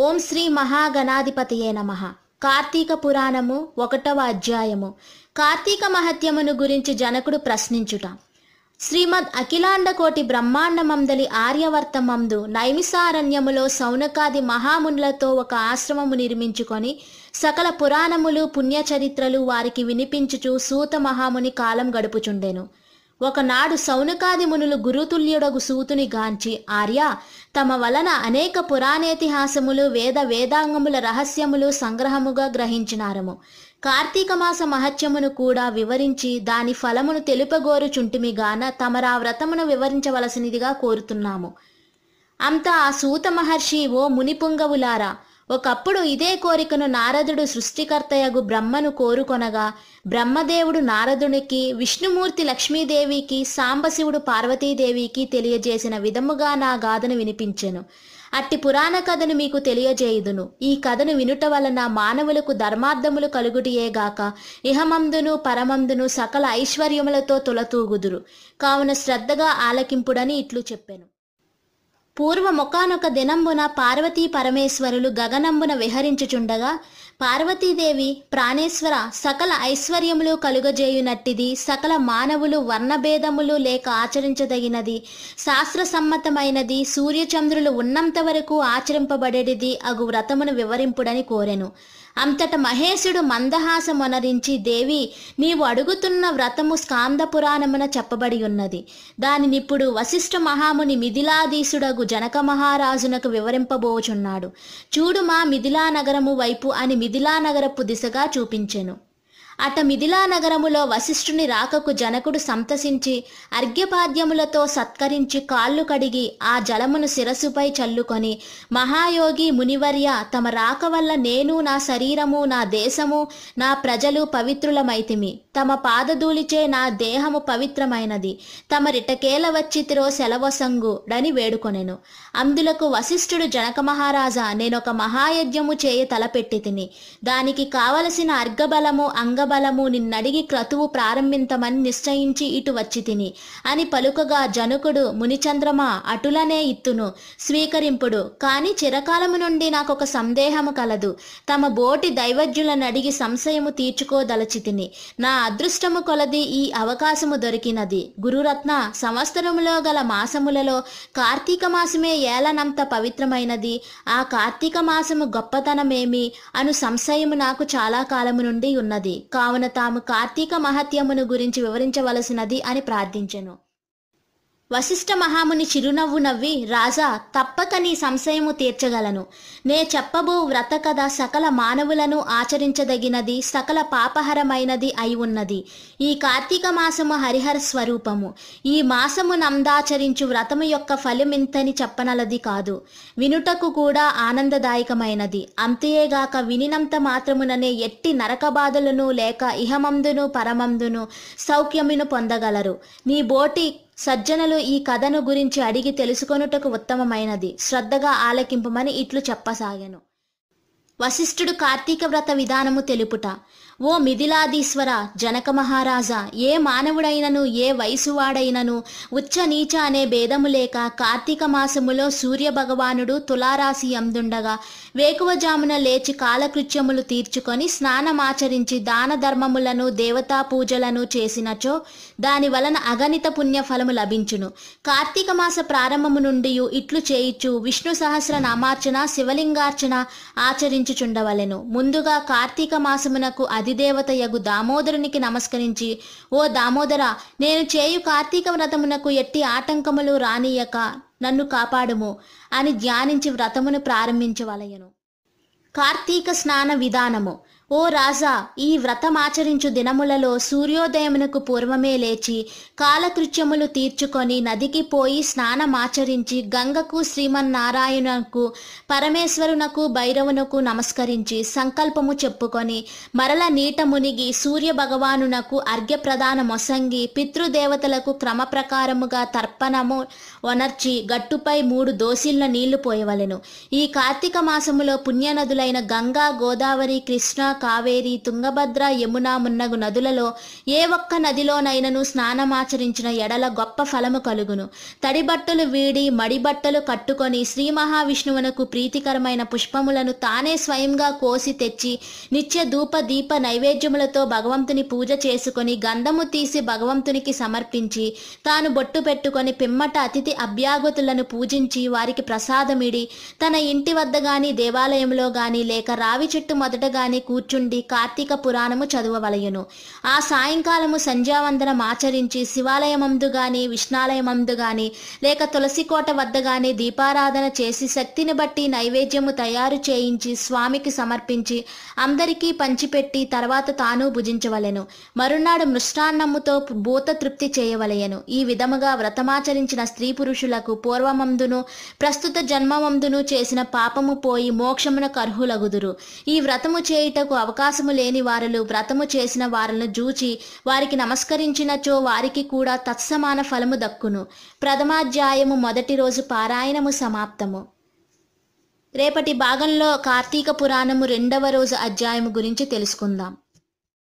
ఓం శ్రీ మహాగణాధిపతియే నమ కార్తీక పురాణము ఒకటవ అధ్యాయము కార్తీక మహత్యమును గురించి జనకుడు ప్రశ్నించుట శ్రీమద్ అఖిలాండకోటి ఆర్యవర్త మందు నైమిసారణ్యములో సౌనకాది మహామునులతో ఒక ఆశ్రమము నిర్మించుకొని సకల పురాణములు పుణ్యచరిత్రలు వారికి వినిపించుచు సూత మహాముని కాలం గడుపుచుండెను ఒకనాడు సౌనకాది మునులు గురుతుల్యుడగు సూతుని గాంచి ఆర్య తమ వలన అనేక పురాణేతిహాసములు వేద వేదాంగముల రహస్యములు సంగ్రహముగా గ్రహించినారము కార్తీక మాస మహత్యమును కూడా వివరించి దాని ఫలమును గాన తమరా వ్రతమును వివరించవలసినదిగా కోరుతున్నాము అంతా ఆ సూత మహర్షి ఓ మునిపుంగవులారా ఒకప్పుడు ఇదే కోరికను నారదుడు సృష్టికర్తయగు బ్రహ్మను కోరుకొనగా బ్రహ్మదేవుడు నారదునికి విష్ణుమూర్తి లక్ష్మీదేవికి సాంబశివుడు పార్వతీదేవికి తెలియజేసిన విధముగా నా గాథను వినిపించెను అట్టి పురాణ కథను మీకు తెలియజేయుదును ఈ కథను వినుట వలన మానవులకు ధర్మార్థములు కలుగుటియేగాక ఇహమందును పరమందును సకల ఐశ్వర్యములతో తొలతూగుదురు కావున శ్రద్ధగా ఆలకింపుడని ఇట్లు చెప్పెను పూర్వమొకానొక దినంబున పార్వతీ పరమేశ్వరులు గగనంబున విహరించుచుండగా పార్వతీదేవి ప్రాణేశ్వర సకల ఐశ్వర్యములు కలుగజేయునట్టిది సకల మానవులు వర్ణభేదములు లేక ఆచరించదగినది శాస్త్ర సమ్మతమైనది సూర్యచంద్రులు ఉన్నంత వరకు ఆచరింపబడేది అగు వ్రతమును వివరింపుడని కోరెను అంతట మహేశుడు మందహాసమొనరించి దేవి నీవు అడుగుతున్న వ్రతము స్కాంద పురాణమున చెప్పబడి ఉన్నది దానినిప్పుడు వశిష్ఠ మహాముని మిథిలాధీశుడగు జనక మహారాజునకు వివరింపబోచున్నాడు మా మిథిలా నగరము వైపు అని మిథిలా నగరపు దిశగా చూపించెను అట మిథిలా నగరములో వశిష్ఠుని రాకకు జనకుడు సంతసించి అర్ఘ్యపాద్యములతో సత్కరించి కాళ్ళు కడిగి ఆ జలమును శిరస్సుపై చల్లుకొని మహాయోగి మునివర్య తమ రాక వల్ల నేను నా శరీరము నా దేశము నా ప్రజలు పవిత్రులమైతిమి తమ పాదధూలిచే నా దేహము పవిత్రమైనది తమ రిటకేల వచ్చితిరో సెలవసంగు డని వేడుకొనెను అందులకు వశిష్ఠుడు జనక మహారాజా నేనొక మహాయజ్ఞము చేయ తలపెట్టి తిని దానికి కావలసిన అర్ఘబలము అంగ బలము నిన్నడిగి క్రతువు ప్రారంభింతమని నిశ్చయించి ఇటు వచ్చి తిని అని పలుకగా జనకుడు మునిచంద్రమా అటులనే ఇత్తును స్వీకరింపుడు కాని చిరకాలము నుండి నాకొక సందేహము కలదు తమ బోటి దైవజ్యులను అడిగి సంశయము తీర్చుకోదలచి తిని నా అదృష్టము కొలది ఈ అవకాశము దొరికినది గురురత్న సంవత్సరములో గల మాసములలో కార్తీక మాసమే ఏలనంత పవిత్రమైనది ఆ కార్తీక మాసము గొప్పతనమేమి అను సంశయము నాకు చాలా కాలము నుండి ఉన్నది కావున తాము కార్తీక మహత్యమును గురించి వివరించవలసినది అని ప్రార్థించెను వశిష్ఠ మహాముని చిరునవ్వు నవ్వి రాజా తప్పక నీ సంశయము తీర్చగలను నే చెప్పబో వ్రత కథ సకల మానవులను ఆచరించదగినది సకల పాపహరమైనది అయి ఉన్నది ఈ కార్తీక మాసము హరిహర స్వరూపము ఈ మాసము నందాచరించు వ్రతము యొక్క ఫలిమింతని చెప్పనలది కాదు వినుటకు కూడా ఆనందదాయకమైనది అంతేగాక వినినంత మాత్రముననే ఎట్టి నరక బాధలను లేక ఇహమందును పరమందును సౌఖ్యమును పొందగలరు నీ బోటి సజ్జనులు ఈ కథను గురించి అడిగి తెలుసుకొనుటకు ఉత్తమమైనది శ్రద్ధగా ఆలకింపమని ఇట్లు చెప్పసాగాను వశిష్ఠుడు కార్తీక వ్రత విధానము తెలుపుట ఓ మిథిలాదీశ్వర జనక మహారాజా ఏ మానవుడైనను ఏ వయసువాడైనను ఉచ్చ నీచ అనే భేదము లేక కార్తీక మాసములో సూర్య భగవానుడు తులారాశి అందుండగా వేకువజామున లేచి కాలకృత్యములు తీర్చుకొని స్నానమాచరించి దాన ధర్మములను దేవతా పూజలను చేసినచో దాని వలన అగణిత పుణ్యఫలము లభించును కార్తీక మాస ప్రారంభము నుండి ఇట్లు చేయిచ్చు విష్ణు సహస్ర నామార్చన శివలింగార్చన ఆచరించుచుండవలెను ముందుగా కార్తీక మాసమునకు అది అధిదేవత యగు దామోదరునికి నమస్కరించి ఓ దామోదర నేను చేయు కార్తీక వ్రతమునకు ఎట్టి ఆటంకములు రానియక నన్ను కాపాడుము అని ధ్యానించి వ్రతమును ప్రారంభించవలయను కార్తీక స్నాన విధానము ఓ రాజా ఈ వ్రతమాచరించు దినములలో సూర్యోదయమునకు పూర్వమే లేచి కాలకృత్యములు తీర్చుకొని నదికి పోయి స్నానమాచరించి గంగకు శ్రీమన్నారాయణకు పరమేశ్వరునకు భైరవునకు నమస్కరించి సంకల్పము చెప్పుకొని మరల నీట మునిగి సూర్య భగవానునకు అర్ఘ్యప్రదాన మొసంగి పితృదేవతలకు క్రమప్రకారముగా తర్పణము ఒనర్చి గట్టుపై మూడు దోసిళ్ల నీళ్లు పోయవలెను ఈ కార్తీక మాసములో పుణ్యనదులైన గంగా గోదావరి కృష్ణ కావేరి తుంగభద్ర యమున మున్నగు నదులలో ఏ ఒక్క నదిలోనైనను స్నానమాచరించిన ఎడల గొప్ప ఫలము కలుగును తడిబట్టలు వీడి మడిబట్టలు కట్టుకొని శ్రీ మహావిష్ణువునకు ప్రీతికరమైన పుష్పములను తానే స్వయంగా కోసి తెచ్చి నిత్య ధూప దీప నైవేద్యములతో భగవంతుని పూజ చేసుకొని గంధము తీసి భగవంతునికి సమర్పించి తాను బొట్టు పెట్టుకొని పిమ్మట అతిథి అభ్యాగతులను పూజించి వారికి ప్రసాదమిడి తన ఇంటి వద్ద గాని దేవాలయంలో గాని లేక రావి చెట్టు మొదట గాని కూర్చు కూర్చుండి కార్తీక పురాణము చదువవలయును ఆ సాయంకాలము సంధ్యావందన ఆచరించి శివాలయమందు గాని విష్ణాలయమందు గాని లేక తులసికోట వద్ద గాని దీపారాధన చేసి శక్తిని బట్టి నైవేద్యము తయారు చేయించి స్వామికి సమర్పించి అందరికీ పంచిపెట్టి తర్వాత తాను భుజించవలెను మరునాడు మృష్టాన్నముతో భూత తృప్తి చేయవలయను ఈ విధముగా వ్రతమాచరించిన స్త్రీ పురుషులకు పూర్వమందును ప్రస్తుత జన్మమందును చేసిన పాపము పోయి మోక్షమున కర్హులగుదురు ఈ వ్రతము చేయుటకు అవకాశము లేని వారులు వ్రతము చేసిన వారులను జూచి వారికి నమస్కరించినచో వారికి కూడా తత్సమాన ఫలము దక్కును ప్రథమాధ్యాయము మొదటి రోజు పారాయణము సమాప్తము రేపటి భాగంలో కార్తీక పురాణము రెండవ రోజు అధ్యాయము గురించి తెలుసుకుందాం